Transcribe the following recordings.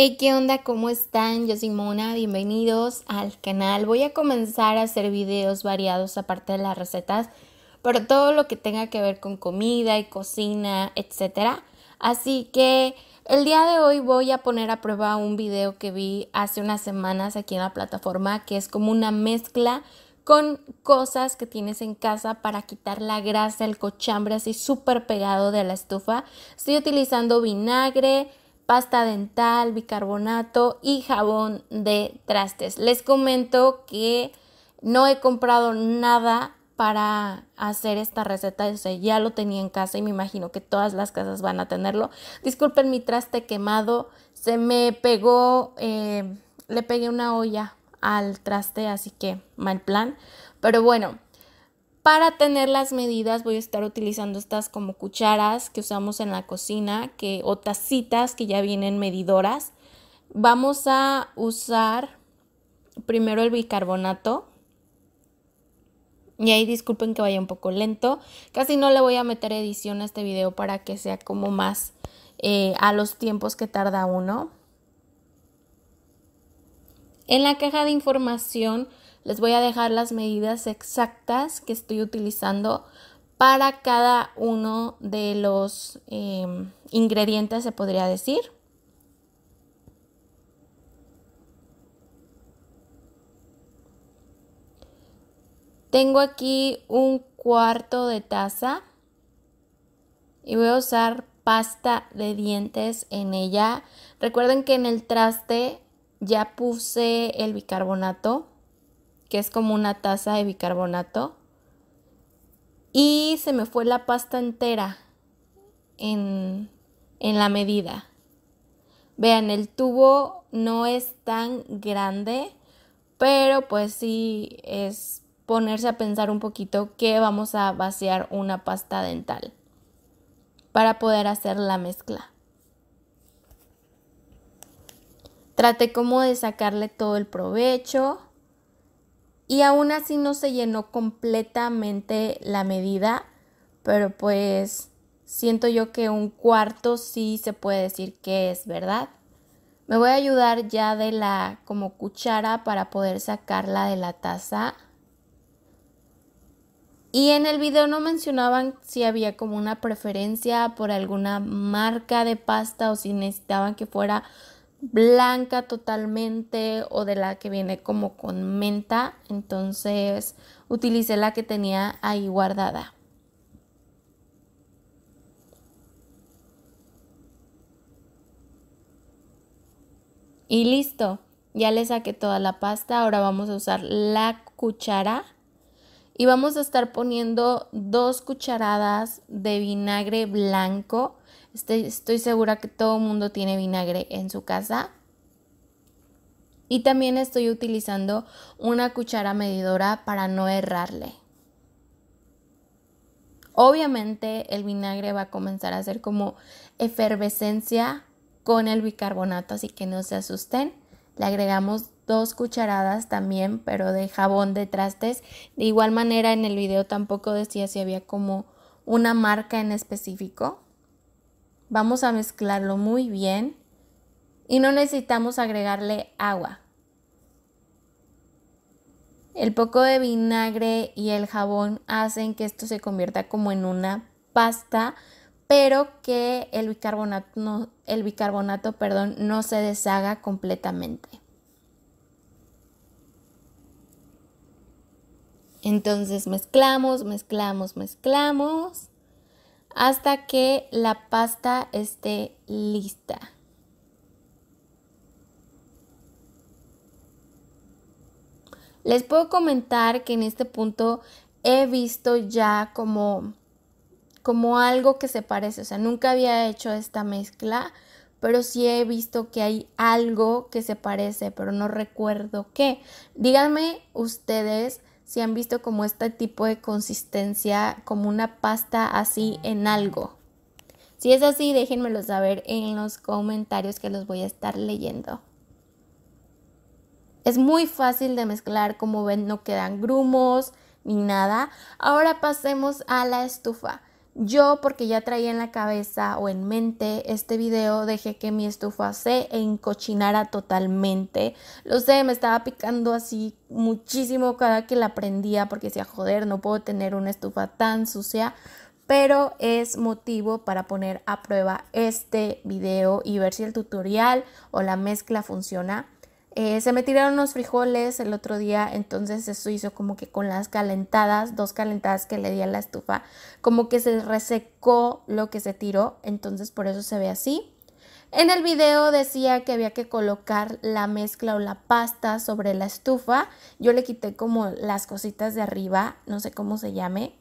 Hey, ¿qué onda? ¿Cómo están? Yo soy Mona, bienvenidos al canal. Voy a comenzar a hacer videos variados aparte de las recetas, pero todo lo que tenga que ver con comida y cocina, etc. Así que el día de hoy voy a poner a prueba un video que vi hace unas semanas aquí en la plataforma, que es como una mezcla con cosas que tienes en casa para quitar la grasa, el cochambre así súper pegado de la estufa. Estoy utilizando vinagre, pasta dental, bicarbonato y jabón de trastes. Les comento que no he comprado nada para hacer esta receta. ya lo tenía en casa y me imagino que todas las casas van a tenerlo. Disculpen mi traste quemado. Se me pegó, eh, le pegué una olla al traste, así que mal plan. Pero bueno, para tener las medidas voy a estar utilizando estas como cucharas que usamos en la cocina que, o tacitas que ya vienen medidoras. Vamos a usar primero el bicarbonato. Y ahí disculpen que vaya un poco lento. Casi no le voy a meter edición a este video para que sea como más eh, a los tiempos que tarda uno. En la caja de información les voy a dejar las medidas exactas que estoy utilizando para cada uno de los em, ingredientes, se podría decir. Tengo aquí un cuarto de taza y voy a usar pasta de dientes en ella. Recuerden que en el traste ya puse el bicarbonato que es como una taza de bicarbonato. Y se me fue la pasta entera en, en la medida. Vean, el tubo no es tan grande, pero pues sí es ponerse a pensar un poquito que vamos a vaciar una pasta dental para poder hacer la mezcla. Traté como de sacarle todo el provecho y aún así no se llenó completamente la medida, pero pues siento yo que un cuarto sí se puede decir que es verdad. Me voy a ayudar ya de la como cuchara para poder sacarla de la taza. Y en el video no mencionaban si había como una preferencia por alguna marca de pasta o si necesitaban que fuera blanca totalmente o de la que viene como con menta. Entonces utilicé la que tenía ahí guardada. Y listo, ya le saqué toda la pasta. Ahora vamos a usar la cuchara y vamos a estar poniendo dos cucharadas de vinagre blanco. Este, estoy, segura que todo el mundo tiene vinagre en su casa. Y también estoy utilizando una cuchara medidora para no errarle. Obviamente el vinagre va a comenzar a hacer como efervescencia con el bicarbonato, así que no se asusten. Le agregamos dos cucharadas también, pero de jabón de trastes. De igual manera en el video tampoco decía si había como una marca en específico. Vamos a mezclarlo muy bien y no necesitamos agregarle agua. El poco de vinagre y el jabón hacen que esto se convierta como en una pasta pero que el bicarbonato no, el bicarbonato, perdón, no se deshaga completamente. Entonces mezclamos, mezclamos, mezclamos hasta que la pasta esté lista. Les puedo comentar que en este punto he visto ya como como algo que se parece, o sea, nunca había hecho esta mezcla, pero sí he visto que hay algo que se parece, pero no recuerdo qué. Díganme ustedes si han visto como este tipo de consistencia, como una pasta así en algo. Si es así, déjenmelo saber en los comentarios que los voy a estar leyendo. Es muy fácil de mezclar, como ven no quedan grumos ni nada. Ahora pasemos a la estufa. Yo, porque ya traía en la cabeza o en mente este video, dejé que mi estufa se encochinara totalmente. Lo sé, me estaba picando así muchísimo cada que la prendía porque decía, joder, no puedo tener una estufa tan sucia. Pero es motivo para poner a prueba este video y ver si el tutorial o la mezcla funciona. Eh, se me tiraron unos frijoles el otro día, entonces eso hizo como que con las calentadas, dos calentadas que le di a la estufa, como que se resecó lo que se tiró, entonces por eso se ve así. En el video decía que había que colocar la mezcla o la pasta sobre la estufa. Yo le quité como las cositas de arriba, no sé cómo se llame.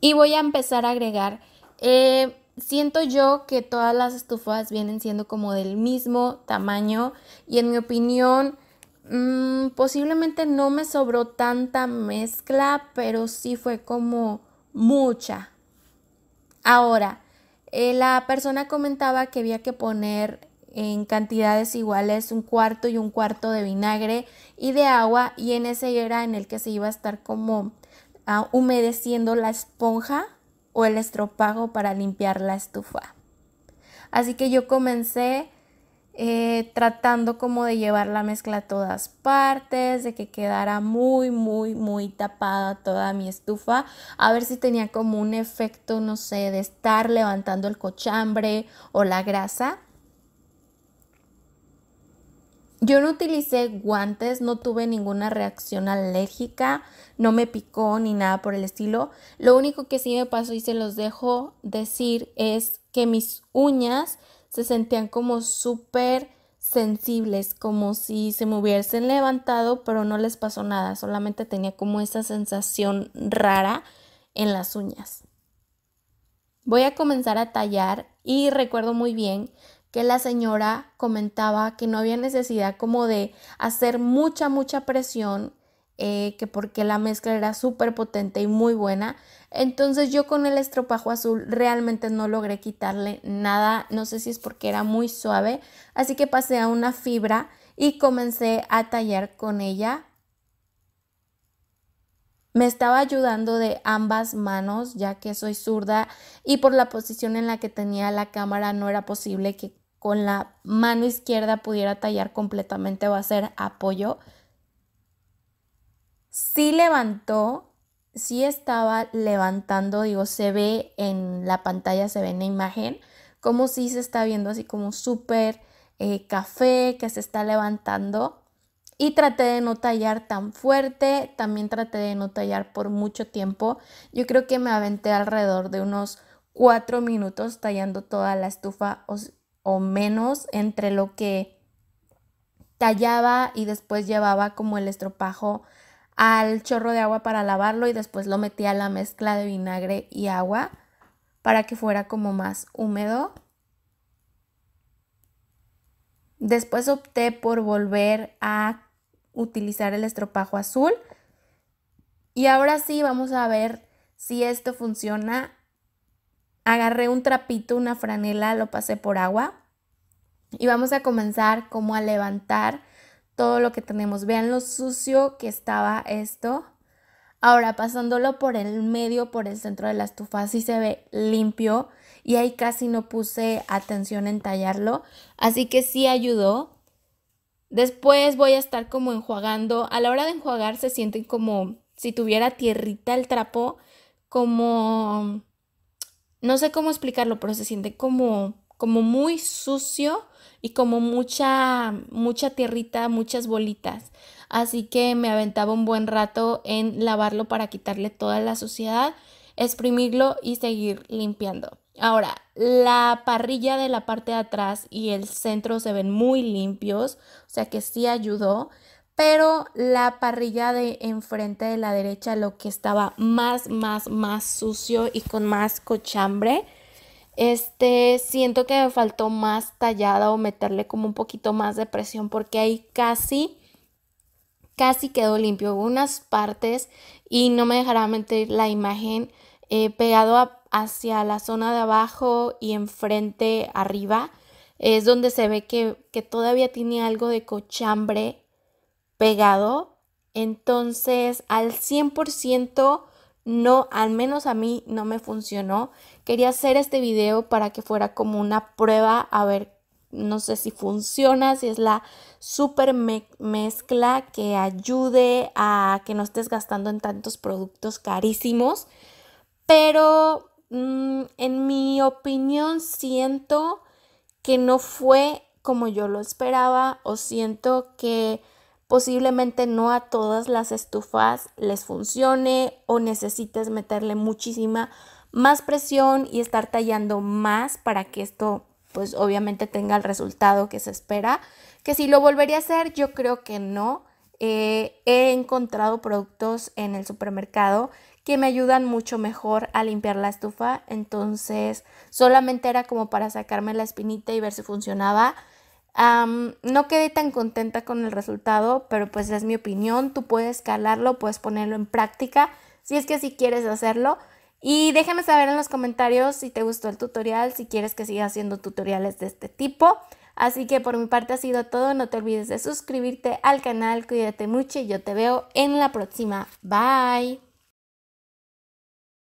Y voy a empezar a agregar eh, siento yo que todas las estufas vienen siendo como del mismo tamaño y en mi opinión mm, posiblemente no me sobró tanta mezcla, pero sí fue como mucha. Ahora, eh, la persona comentaba que había que poner en cantidades iguales un cuarto y un cuarto de vinagre y de agua y en ese era en el que se iba a estar como ah, humedeciendo la esponja o el estropajo para limpiar la estufa. Así que yo comencé eh, tratando como de llevar la mezcla a todas partes, de que quedara muy, muy, muy tapada toda mi estufa, a ver si tenía como un efecto, no sé, de estar levantando el cochambre o la grasa. Yo no utilicé guantes, no tuve ninguna reacción alérgica, no me picó ni nada por el estilo. Lo único que sí me pasó y se los dejo decir es que mis uñas se sentían como súper sensibles, como si se me hubiesen levantado, pero no les pasó nada, solamente tenía como esa sensación rara en las uñas. Voy a comenzar a tallar y recuerdo muy bien que la señora comentaba que no había necesidad como de hacer mucha, mucha presión, eh, que porque la mezcla era súper potente y muy buena. Entonces yo con el estropajo azul realmente no logré quitarle nada, no sé si es porque era muy suave, así que pasé a una fibra y comencé a tallar con ella. Me estaba ayudando de ambas manos, ya que soy zurda y por la posición en la que tenía la cámara no era posible que con la mano izquierda pudiera tallar completamente va a ser apoyo, sí levantó, sí estaba levantando, digo, se ve en la pantalla, se ve en la imagen, como si se está viendo así como súper eh, café que se está levantando. Y traté de no tallar tan fuerte, también traté de no tallar por mucho tiempo. Yo creo que me aventé alrededor de unos cuatro minutos tallando toda la estufa, o menos entre lo que tallaba y después llevaba como el estropajo al chorro de agua para lavarlo y después lo metía a la mezcla de vinagre y agua para que fuera como más húmedo. Después opté por volver a utilizar el estropajo azul. Y ahora sí vamos a ver si esto funciona agarré un trapito, una franela, lo pasé por agua y vamos a comenzar como a levantar todo lo que tenemos. Vean lo sucio que estaba esto. Ahora pasándolo por el medio, por el centro de la estufa, así se ve limpio y ahí casi no puse atención en tallarlo, así que sí ayudó. Después voy a estar como enjuagando. A la hora de enjuagar se sienten como si tuviera tierrita el trapo, como no sé cómo explicarlo, pero se siente como, como muy sucio y como mucha, mucha tierrita, muchas bolitas. Así que me aventaba un buen rato en lavarlo para quitarle toda la suciedad, exprimirlo y seguir limpiando. Ahora, la parrilla de la parte de atrás y el centro se ven muy limpios, o sea que sí ayudó pero la parrilla de enfrente de la derecha, lo que estaba más, más, más sucio y con más cochambre, este, siento que me faltó más tallada o meterle como un poquito más de presión porque ahí casi, casi quedó limpio. Hubo unas partes y no me dejará meter la imagen eh, pegado hacia la zona de abajo y enfrente arriba es donde se ve que, que todavía tiene algo de cochambre pegado, entonces al 100% no, al menos a mí no me funcionó. Quería hacer este video para que fuera como una prueba a ver no sé si funciona, si es la super mezcla que ayude a que no estés gastando en tantos productos carísimos. Pero mm, en mi opinión siento que no fue como yo lo esperaba o siento que Posiblemente no a todas las estufas les funcione o necesites meterle muchísima más presión y estar tallando más para que esto pues obviamente tenga el resultado que se espera. Que si lo volvería a hacer, yo creo que no. Eh, he encontrado productos en el supermercado que me ayudan mucho mejor a limpiar la estufa. Entonces solamente era como para sacarme la espinita y ver si funcionaba no quedé tan contenta con el resultado, pero pues es mi opinión, tú puedes escalarlo, puedes ponerlo en práctica, si es que si quieres hacerlo. Y déjame saber en los comentarios si te gustó el tutorial, si quieres que siga haciendo tutoriales de este tipo. Así que por mi parte ha sido todo, no te olvides de suscribirte al canal, cuídate mucho y yo te veo en la próxima. Bye.